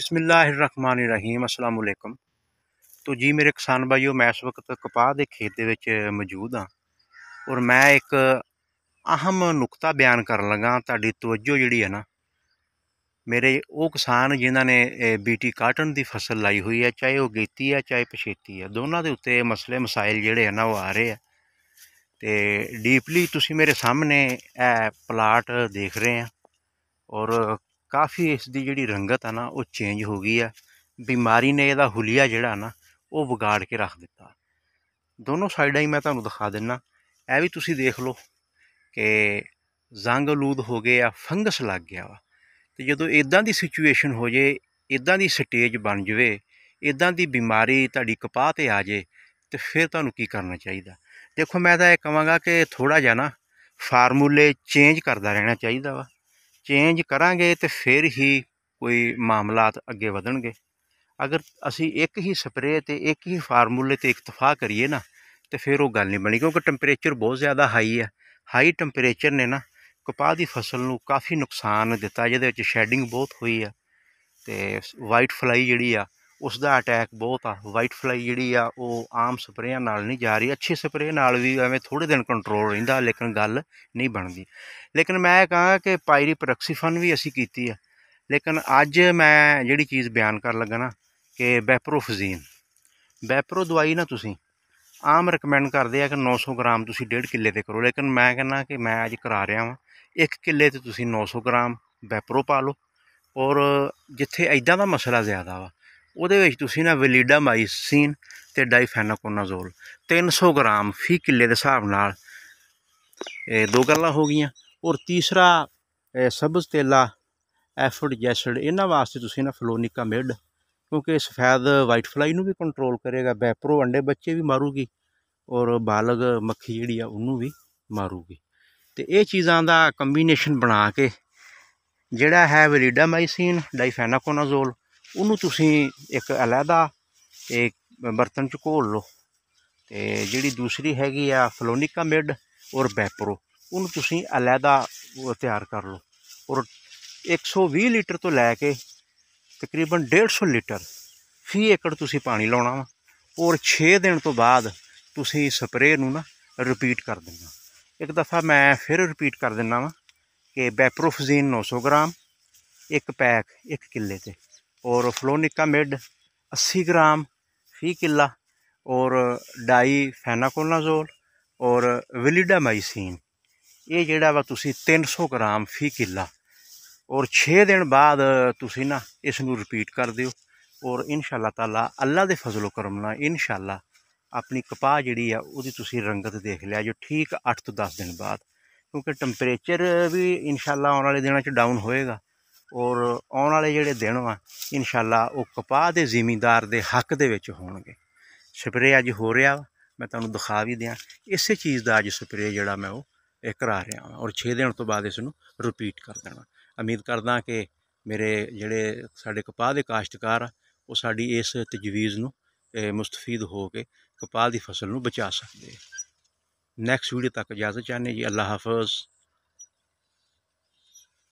ਬਿਸਮਿਲ੍ਲਾਹਿਰਰਹਿਮਾਨਿਰਰਹੀਮ ਅਸਲਾਮ ਅਲੈਕਮ ਤੋ ਜੀ ਮੇਰੇ ਕਿਸਾਨ ਭਾਈਓ ਮੈਂ ਇਸ ਵਕਤ ਕਪਾਹ ਦੇ ਖੇਤ ਦੇ ਵਿੱਚ ਮੌਜੂਦ ਹਾਂ ਔਰ ਮੈਂ ਇੱਕ ਅਹਿਮ ਨੁਕਤਾ ਬਿਆਨ ਕਰਨ ਲੱਗਾ ਤੁਹਾਡੀ ਤਵੱਜੋ ਜਿਹੜੀ ਹੈ ਨਾ ਮੇਰੇ ਉਹ ਕਿਸਾਨ ਜਿਨ੍ਹਾਂ ਨੇ ਬੀਟੀ ਕਾਟਨ ਦੀ ਫਸਲ ਲਾਈ ਹੋਈ ਹੈ ਚਾਹੇ ਉਹ ਗੀਤੀ ਹੈ ਚਾਹੇ ਪਛੇਤੀ ਹੈ ਦੋਨਾਂ ਦੇ ਉੱਤੇ ਮਸਲੇ ਮਸਾਇਲ ਜਿਹੜੇ ਹਨ ਉਹ ਆ ਰਹੇ ਆ ਤੇ ਡੀਪਲੀ ਤੁਸੀਂ ਮੇਰੇ ਸਾਹਮਣੇ ਇਹ ਪਲਾਟ ਦੇਖ ਰਹੇ ਆ ਔਰ ਕਾਫੀ ਇਸ ਦੀ ਜਿਹੜੀ ਰੰਗਤ ਆ ਨਾ ਉਹ ਚੇਂਜ ਹੋ ਗਈ ਆ ਬਿਮਾਰੀ ਨੇ ਇਹਦਾ ਹੁਲੀਆ ਜਿਹੜਾ ਨਾ ਉਹ ਵਿਗਾੜ ਕੇ ਰੱਖ ਦਿੱਤਾ ਦੋਨੋਂ ਸਾਈਡਾਂ ਹੀ ਮੈਂ ਤੁਹਾਨੂੰ ਦਿਖਾ ਦਿੰਨਾ ਇਹ ਵੀ ਤੁਸੀਂ ਦੇਖ ਲਓ ਕਿ ਜ਼ੰਗ ਲੂਦ ਹੋ ਗਏ ਆ ਫੰਗਸ ਲੱਗ ਗਿਆ ਵਾ ਤੇ ਜਦੋਂ ਇਦਾਂ ਦੀ ਸਿਚੁਏਸ਼ਨ ਹੋ ਜੇ ਇਦਾਂ ਦੀ ਸਟੇਜ ਬਣ ਜਵੇ ਇਦਾਂ ਦੀ ਬਿਮਾਰੀ ਤੁਹਾਡੀ ਕਪਾਹ ਤੇ ਆ ਜੇ ਤੇ ਫਿਰ ਤੁਹਾਨੂੰ ਕੀ ਕਰਨਾ ਚਾਹੀਦਾ ਦੇਖੋ ਮੈਂ ਤਾਂ ਇਹ ਕਹਾਂਗਾ ਕਿ ਥੋੜਾ ਜਿਹਾ ਨਾ ਫਾਰਮੂਲੇ ਚੇਂਜ ਕਰਦਾ ਰਹਿਣਾ ਚਾਹੀਦਾ ਵਾ ਚੇਂਜ ਕਰਾਂਗੇ ਤੇ ਫਿਰ ਹੀ ਕੋਈ ਮਾਮਲਾਤ ਅੱਗੇ ਵਧਣਗੇ ਅਗਰ ਅਸੀਂ ਇੱਕ ਹੀ ਸਪਰੇਅ ਤੇ ਇੱਕ ਹੀ ਫਾਰਮੂਲੇ ਤੇ ਇਕਤਫਾ ਕਰੀਏ ਨਾ ਤੇ ਫਿਰ ਉਹ ਗੱਲ ਨਹੀਂ ਬਣੀ ਕਿਉਂਕਿ ਟੈਂਪਰੇਚਰ ਬਹੁਤ ਜ਼ਿਆਦਾ ਹਾਈ ਹੈ ਹਾਈ ਟੈਂਪਰੇਚਰ ਨੇ ਨਾ ਕਪਾਹ ਦੀ ਫਸਲ ਨੂੰ ਕਾਫੀ ਨੁਕਸਾਨ ਦਿੱਤਾ ਜਿਹਦੇ ਵਿੱਚ ਸ਼ੈਡਿੰਗ ਬਹੁਤ ਹੋਈ ਆ ਤੇ ਵਾਈਟ ਫਲਾਈ ਜਿਹੜੀ ਆ ਉਸ ਦਾ ਅਟੈਕ ਬਹੁਤ ਆ ਵਾਈਟ ਫਲਾਈ ਜਿਹੜੀ ਆ ਉਹ ਆਮ ਸਪਰੇਆਂ ਨਾਲ ਨਹੀਂ ਜਾ ਰਹੀ ਅੱਛੇ ਸਪਰੇਅ ਨਾਲ ਵੀ ਐਵੇਂ ਥੋੜੇ ਦਿਨ ਕੰਟਰੋਲ ਰਹਿੰਦਾ ਲੇਕਿਨ ਗੱਲ ਨਹੀਂ ਬਣਦੀ ਲੇਕਿਨ ਮੈਂ ਕਹਾਂਗਾ ਕਿ ਪਾਇਰੀ ਪ੍ਰੋਕਸੀਫਨ ਵੀ ਅਸੀਂ ਕੀਤੀ ਆ ਲੇਕਿਨ ਅੱਜ ਮੈਂ ਜਿਹੜੀ ਚੀਜ਼ ਬਿਆਨ ਕਰਨ ਲੱਗਾ ਨਾ ਕਿ ਬੈਪਰੋਫਜ਼ੀਨ ਬੈਪਰੋ ਦਵਾਈ ਨਾ ਤੁਸੀਂ ਆਮ ਰეკਮੈਂਡ ਕਰਦੇ ਆ ਕਿ 900 ਗ੍ਰਾਮ ਤੁਸੀਂ 1.5 ਕਿੱਲੇ ਤੇ ਕਰੋ ਲੇਕਿਨ ਮੈਂ ਕਹਿੰਨਾ ਕਿ ਮੈਂ ਅੱਜ ਕਰਾ ਰਿਹਾ ਵਾਂ 1 ਕਿੱਲੇ ਤੇ ਤੁਸੀਂ 900 ਗ੍ਰਾਮ ਬੈਪਰੋ ਪਾ ਲਓ ਔਰ ਜਿੱਥੇ ਐਦਾਂ ਦਾ ਮਸਲਾ ਜ਼ਿਆਦਾ ਵਾ ਉਹਦੇ ਵਿੱਚ ਤੁਸੀਂ ਨਾ ਵੈਲੀਡਾਮਾਈਸਿਨ ਤੇ ਡਾਈਫੈਨਾਕੋਨਾਜ਼ੋਲ 300 ਗ੍ਰਾਮ ਫੀ ਕਿੱਲੇ ਦੇ ਹਿਸਾਬ ਨਾਲ ਇਹ ਦੋ ਗੱਲਾਂ ਹੋ ਗਈਆਂ ਔਰ ਤੀਸਰਾ ਸਬਜ਼ ਤੇਲਾ ਐਫਡ ਜੈਸਡ ਇਹਨਾਂ ਵਾਸਤੇ ਤੁਸੀਂ ਨਾ ਫਲੋਨਿਕਾ ਮਿਡ ਕਿਉਂਕਿ ਸਫੈਦ ਵਾਈਟ ਫਲਾਈ ਨੂੰ ਵੀ ਕੰਟਰੋਲ ਕਰੇਗਾ ਬੈਪਰੋ ਅੰਡੇ ਬੱਚੇ ਵੀ ਮਾਰੂਗੀ ਔਰ ਬਾਲਗ ਮੱਖੀ ਜਿਹੜੀ ਆ ਉਹਨੂੰ ਵੀ ਮਾਰੂਗੀ ਤੇ ਇਹ ਚੀਜ਼ਾਂ ਦਾ ਕੰਬੀਨੇਸ਼ਨ ਬਣਾ ਕੇ ਜਿਹੜਾ ਹੈ ਵੈਲੀਡਾਮਾਈਸਿਨ ਡਾਈਫੈਨਾਕੋਨਾਜ਼ੋਲ ਉਹਨੂੰ ਤੁਸੀਂ ਇੱਕ ਅਲੱਦਾ ਇੱਕ ਬਰਤਨ ਚ ਘੋਲ ਲਓ ਤੇ ਜਿਹੜੀ ਦੂਸਰੀ ਹੈਗੀ ਆ ਫਲੋਨਿਕਾ ਮਿਡ ਔਰ ਬੈਪਰੋ ਉਹਨੂੰ ਤੁਸੀਂ ਅਲੱਦਾ ਤਿਆਰ ਕਰ ਲਓ ਔਰ 120 ਲੀਟਰ ਤੋਂ ਲੈ ਕੇ ਤਕਰੀਬਨ 150 ਲੀਟਰ ਫੀ ਏਕੜ ਤੁਸੀਂ ਪਾਣੀ ਲਾਉਣਾ ਵਾ ਔਰ 6 ਦਿਨ ਤੋਂ ਬਾਅਦ ਤੁਸੀਂ ਸਪਰੇਅ ਨੂੰ ਨਾ ਰਿਪੀਟ ਕਰ ਦੇਣਾ ਇੱਕ ਦਫਾ ਮੈਂ ਫਿਰ ਰਿਪੀਟ ਕਰ ਦਿੰਨਾ ਵਾ ਕਿ ਬੈਪਰੋਫਜ਼ੀਨ 900 ਗ੍ਰਾਮ ਇੱਕ ਪੈਕ 1 ਕਿੱਲੇ ਤੇ और फ्लोनिका मेड 80 ਗ੍ਰਾਮ ਫੀ किला और ਡਾਈ फैनाकोनाजोल और ਵਿਲੀਡਾਮਾਈਸਿਨ ਇਹ ਜਿਹੜਾ ਵਾ ਤੁਸੀਂ 300 ਗ੍ਰਾਮ ਫੀ ਕਿਲਾ ਔਰ 6 ਦਿਨ ਬਾਅਦ ਤੁਸੀਂ ਨਾ ਇਸ ਨੂੰ ਰਿਪੀਟ ਕਰ ਦਿਓ ਔਰ ਇਨਸ਼ਾਅੱਲਾ ਤਾਲਾ ਅੱਲਾ ਦੇ ਫਜ਼ਲੋ ਕਰਮ ਨਾਲ ਇਨਸ਼ਾਅੱਲਾ ਆਪਣੀ ਕਪਾਹ ਜਿਹੜੀ ਆ ਉਹਦੀ ਤੁਸੀਂ ਰੰਗਤ ਦੇਖ ਲਿਆ ਜੋ ਠੀਕ 8 ਤੋਂ 10 ਦਿਨ ਬਾਅਦ ਕਿਉਂਕਿ ਟੈਂਪਰੇਚਰ ਵੀ ਇਨਸ਼ਾਅੱਲਾ ਆਉਣ ਵਾਲੇ ਦਿਨਾਂ 'ਚ ਡਾਊਨ ਹੋਏਗਾ ਔਰ ਆਉਣ ਵਾਲੇ ਜਿਹੜੇ ਦਿਨ ਆ ਇਨਸ਼ਾਅੱਲਾ ਉਹ ਕਪਾਹ ਦੇ ਜ਼ਿਮੀਂਦਾਰ ਦੇ ਹੱਕ ਦੇ ਵਿੱਚ ਹੋਣਗੇ ਸਪਰੇ ਅੱਜ ਹੋ ਰਿਹਾ ਮੈਂ ਤੁਹਾਨੂੰ ਦਿਖਾ ਵੀ ਦਿਆਂ ਇਸੇ ਚੀਜ਼ ਦਾ ਅੱਜ ਸਪਰੇ ਜਿਹੜਾ ਮੈਂ ਉਹ ਇਹ ਕਰਾ ਰਿਹਾ ਹਾਂ ਔਰ 6 ਦਿਨ ਤੋਂ ਬਾਅਦ ਇਸ ਨੂੰ ਰਿਪੀਟ ਕਰ ਦੇਣਾ ਉਮੀਦ ਕਰਦਾ ਕਿ ਮੇਰੇ ਜਿਹੜੇ ਸਾਡੇ ਕਪਾਹ ਦੇ ਕਾਸ਼ਤਕਾਰ ਆ ਉਹ ਸਾਡੀ ਇਸ ਤਜਵੀਜ਼ ਨੂੰ ਮੁਸਤਫੀਦ ਹੋ ਕੇ ਕਪਾਹ ਦੀ ਫਸਲ ਨੂੰ ਬਚਾ ਸਕਦੇ ਨੈਕਸਟ ਵੀਡੀਓ ਤੱਕ ਇਜਾਜ਼ਤ ਚਾਹਨੇ ਜੀ ਅੱਲਾਹ ਹਾਫਜ਼